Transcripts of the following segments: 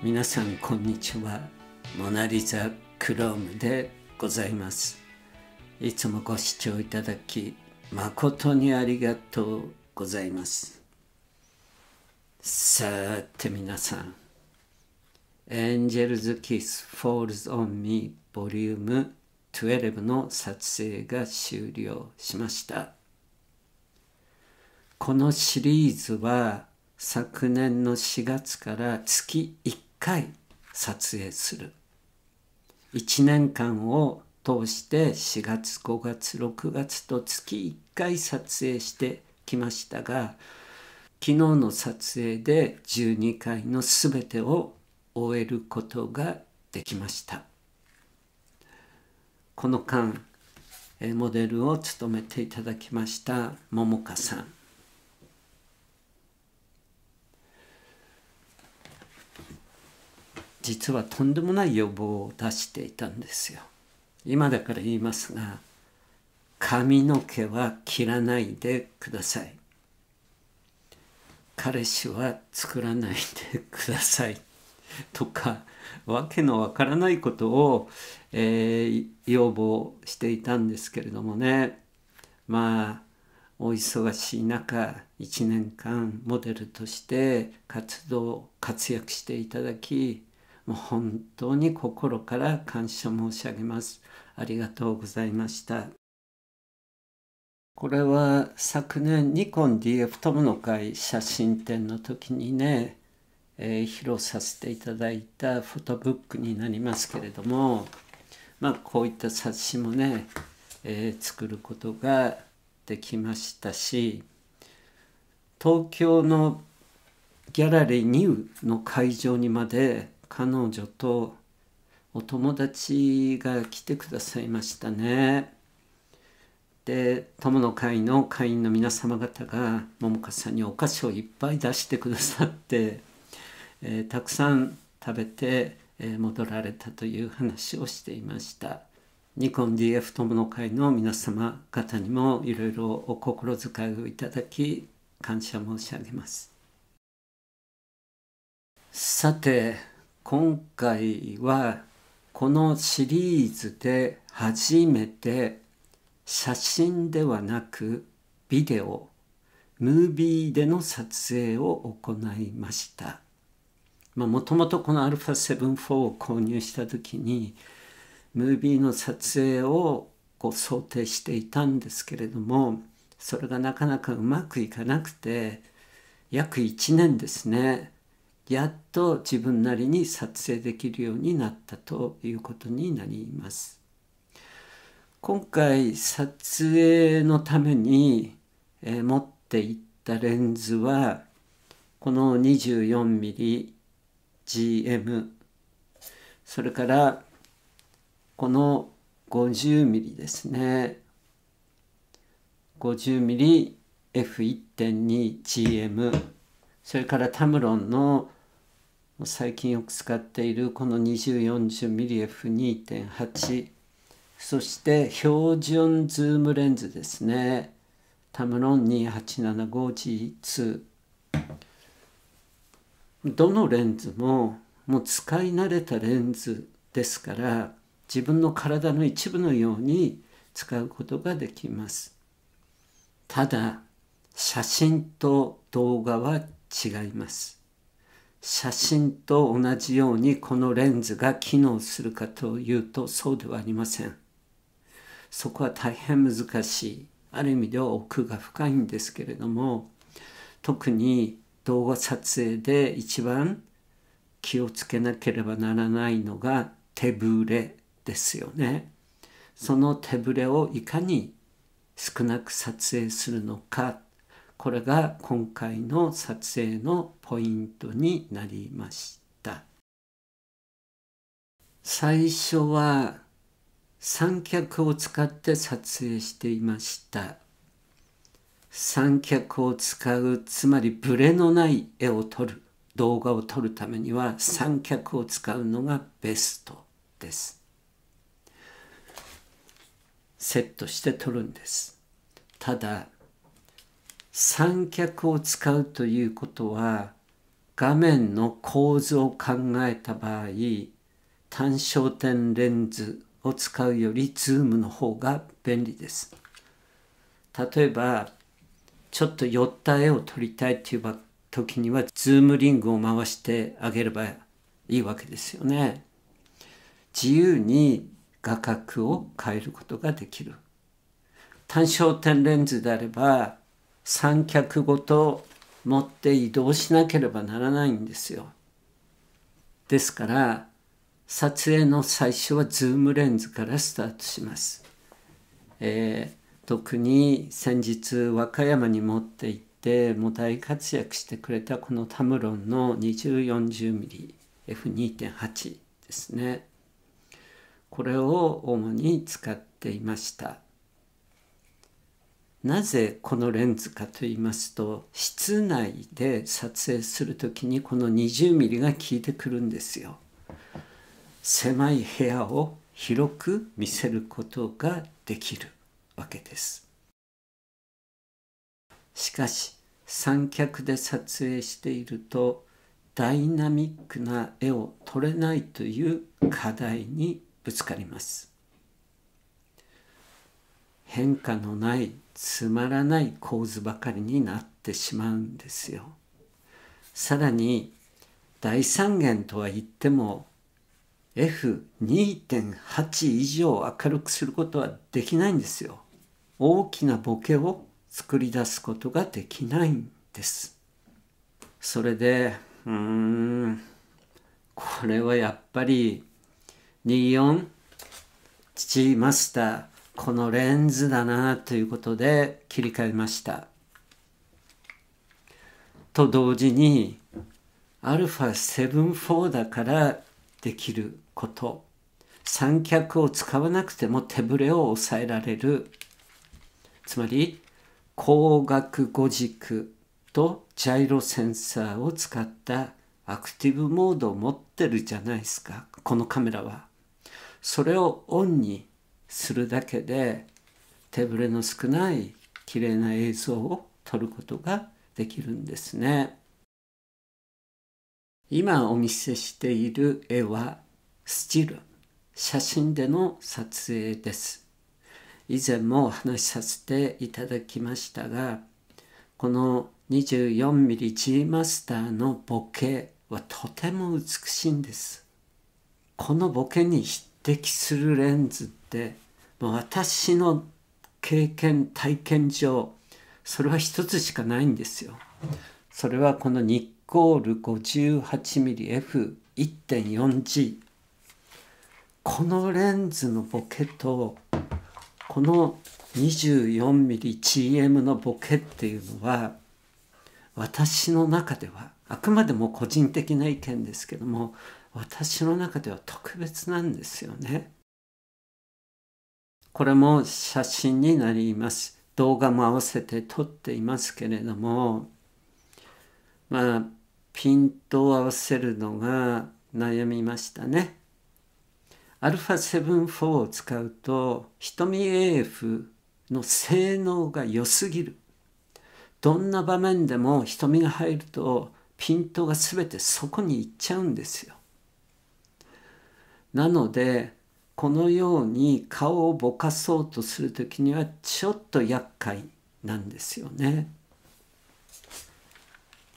皆さんこんにちはモナリザクロームでございますいつもご視聴いただき誠にありがとうございますさて皆さん「エンジェルズ・キス・フォールズ・オン・ミー」ボリューム12の撮影が終了しましたこのシリーズは昨年の4月から月1回撮影する1年間を通して4月5月6月と月1回撮影してきましたが昨日の撮影で12回の全てを終えることができましたこの間モデルを務めていただきました桃香さん実はとんでもない予防を出していたんですよ。今だから言いますが髪の毛は切らないでください。彼氏は作らないでください。とかわけのわからないことを、えー、要望していたんですけれどもねまあお忙しい中1年間モデルとして活動活躍していただきもう本当に心から感謝申し上げます。ありがとうございました。これは昨年ニコン DF 友の会写真展の時にね、えー、披露させていただいたフォトブックになりますけれども、まあ、こういった冊子もね、えー、作ることができましたし東京のギャラリーニューの会場にまで彼女とお友達が来てくださいましたね。で友の会の会員の皆様方が桃花さんにお菓子をいっぱい出してくださって、えー、たくさん食べて、えー、戻られたという話をしていましたニコン DF 友の会の皆様方にもいろいろお心遣いをいただき感謝申し上げますさて今回はこのシリーズで初めて写真ではなくビデオムービーでの撮影を行いましたもともとこの α7-4 を購入した時にムービーの撮影をこう想定していたんですけれどもそれがなかなかうまくいかなくて約1年ですねやっと自分なりに撮影できるようになったということになります。今回撮影のために、え持っていったレンズはこの 24mmGM それからこの 50mm ですね 50mmF1.2GM それからタムロンの最近よく使っているこの 2040mmF2.8 そして標準ズームレンズですねタムロン 2875G2 どのレンズももう使い慣れたレンズですから自分の体の一部のように使うことができますただ写真と動画は違います写真と同じようにこのレンズが機能するかというとそうではありません。そこは大変難しい。ある意味では奥が深いんですけれども特に動画撮影で一番気をつけなければならないのが手ぶれですよね。その手ぶれをいかに少なく撮影するのかこれが今回の撮影のポイントになりました最初は三脚を使って撮影していました三脚を使うつまりブレのない絵を撮る動画を撮るためには三脚を使うのがベストですセットして撮るんですただ三脚を使うということは画面の構図を考えた場合単焦点レンズを使うよりズームの方が便利です。例えばちょっと寄った絵を撮りたいという時にはズームリングを回してあげればいいわけですよね。自由に画角を変えることができる。単焦点レンズであれば三脚ごと持って移動しなければならないんですよ。ですから撮影の最初はズームレンズからスタートします。えー、特に先日和歌山に持って行ってもう大活躍してくれたこのタムロンの 2040mmF2.8 ですね。これを主に使っていました。なぜこのレンズかと言いますと室内で撮影する時にこの 20mm が効いてくるんですよ。狭い部屋を広く見せることができるわけです。しかし三脚で撮影しているとダイナミックな絵を撮れないという課題にぶつかります。変化のないつまらない構図ばかりになってしまうんですよ。さらに大三元とは言っても F2.8 以上明るくすることはできないんですよ。大きなボケを作り出すことができないんです。それでうーんこれはやっぱり24父マスターこのレンズだなということで切り替えました。と同時に α7-4 だからできること三脚を使わなくても手ぶれを抑えられるつまり光学語軸とジャイロセンサーを使ったアクティブモードを持ってるじゃないですかこのカメラは。それをオンにするだけで手ぶれの少ない綺麗な映像を撮ることができるんですね今お見せしている絵はスチル写真での撮影です以前もお話しさせていただきましたがこの 24mmG マスターのボケはとても美しいんですこのボケに匹敵するレンズってもう私の経験体験上それは一つしかないんですよ。それはこのニッコール 58mmF1.4G このレンズのボケとこの 24mmGM のボケっていうのは私の中ではあくまでも個人的な意見ですけども私の中では特別なんですよね。これも写真になります。動画も合わせて撮っていますけれども、まあ、ピントを合わせるのが悩みましたね。α7-4 を使うと、瞳 AF の性能が良すぎる。どんな場面でも瞳が入ると、ピントが全てそこに行っちゃうんですよ。なので、このように顔をぼかそうとする時にはちょっと厄介なんですよね。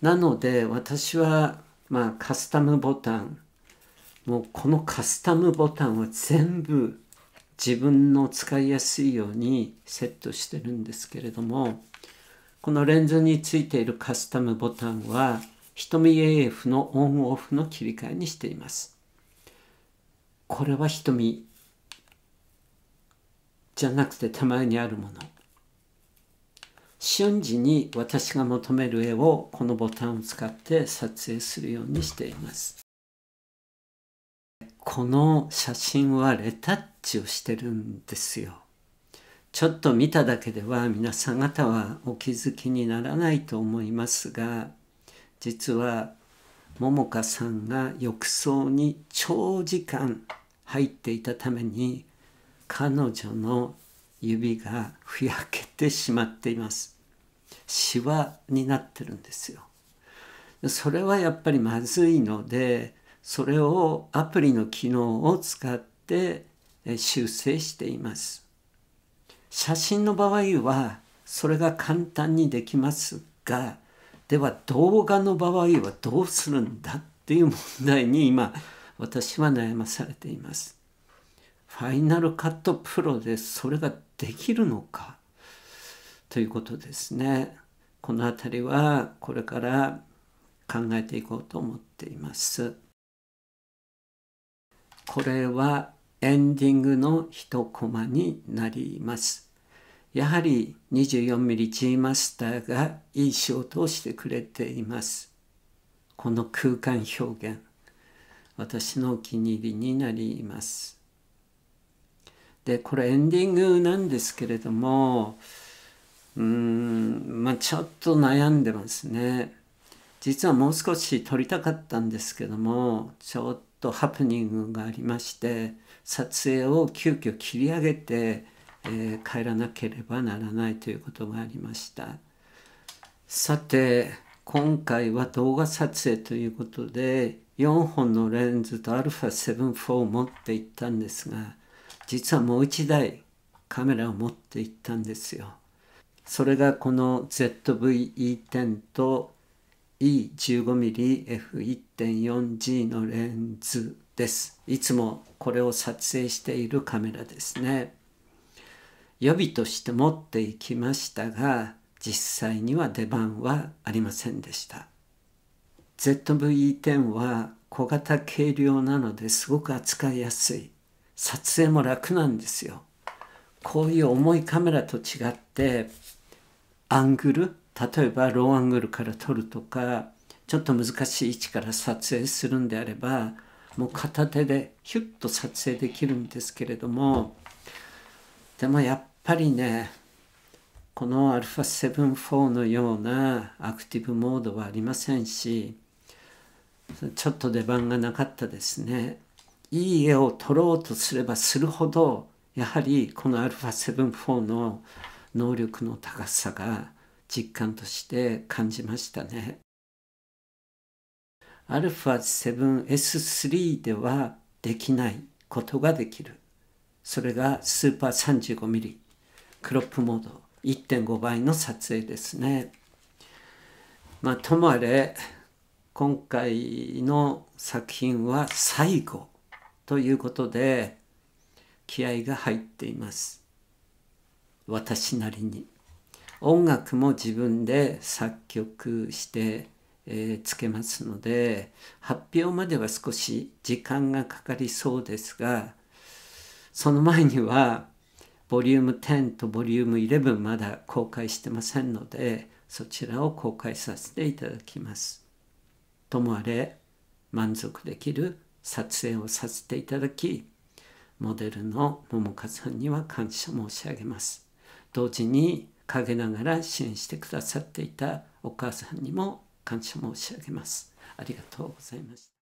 なので私はまあカスタムボタンもうこのカスタムボタンは全部自分の使いやすいようにセットしてるんですけれどもこのレンズについているカスタムボタンは瞳 AF のオンオフの切り替えにしています。これは瞳じゃなくて手前にあるもの瞬時に私が求める絵をこのボタンを使って撮影するようにしていますこの写真はレタッチをしてるんですよちょっと見ただけでは皆さん方はお気づきにならないと思いますが実は桃花さんが浴槽に長時間入っていたために彼女の指がふやけてしまっていますシワになってるんですよそれはやっぱりまずいのでそれをアプリの機能を使って修正しています写真の場合はそれが簡単にできますがでは動画の場合はどうするんだっていう問題に今私は悩まされています。ファイナルカットプロでそれができるのかということですね。この辺りはこれから考えていこうと思っています。これはエンディングの一コマになります。やはり24ミリ G マスターがいい仕事をしてくれています。この空間表現、私のお気に入りになります。で、これエンディングなんですけれども、うーん、まあちょっと悩んでますね。実はもう少し撮りたかったんですけども、ちょっとハプニングがありまして、撮影を急遽切り上げて、えー、帰らなければならないということがありましたさて今回は動画撮影ということで4本のレンズと α7-4 を持っていったんですが実はもう1台カメラを持っていったんですよそれがこの ZV-E10 と E15mmF1.4G のレンズですいつもこれを撮影しているカメラですね予備として持っていきましたが実際には出番はありませんでした ZVE10 は小型軽量なのですごく扱いやすい撮影も楽なんですよこういう重いカメラと違ってアングル例えばローアングルから撮るとかちょっと難しい位置から撮影するんであればもう片手でヒュッと撮影できるんですけれどもでもやっぱりねこの α7-4 のようなアクティブモードはありませんしちょっと出番がなかったですねいい絵を撮ろうとすればするほどやはりこの α7-4 の能力の高さが実感として感じましたね。α7S3 ではできないことができる。それがスーパー 35mm。クロップモード1.5倍の撮影ですね。まあ、ともあれ今回の作品は最後ということで気合が入っています私なりに音楽も自分で作曲して、えー、つけますので発表までは少し時間がかかりそうですがその前にはボリューム10とボリューム11まだ公開してませんのでそちらを公開させていただきます。ともあれ満足できる撮影をさせていただきモデルの桃香さんには感謝申し上げます。同時に陰ながら支援してくださっていたお母さんにも感謝申し上げます。ありがとうございました。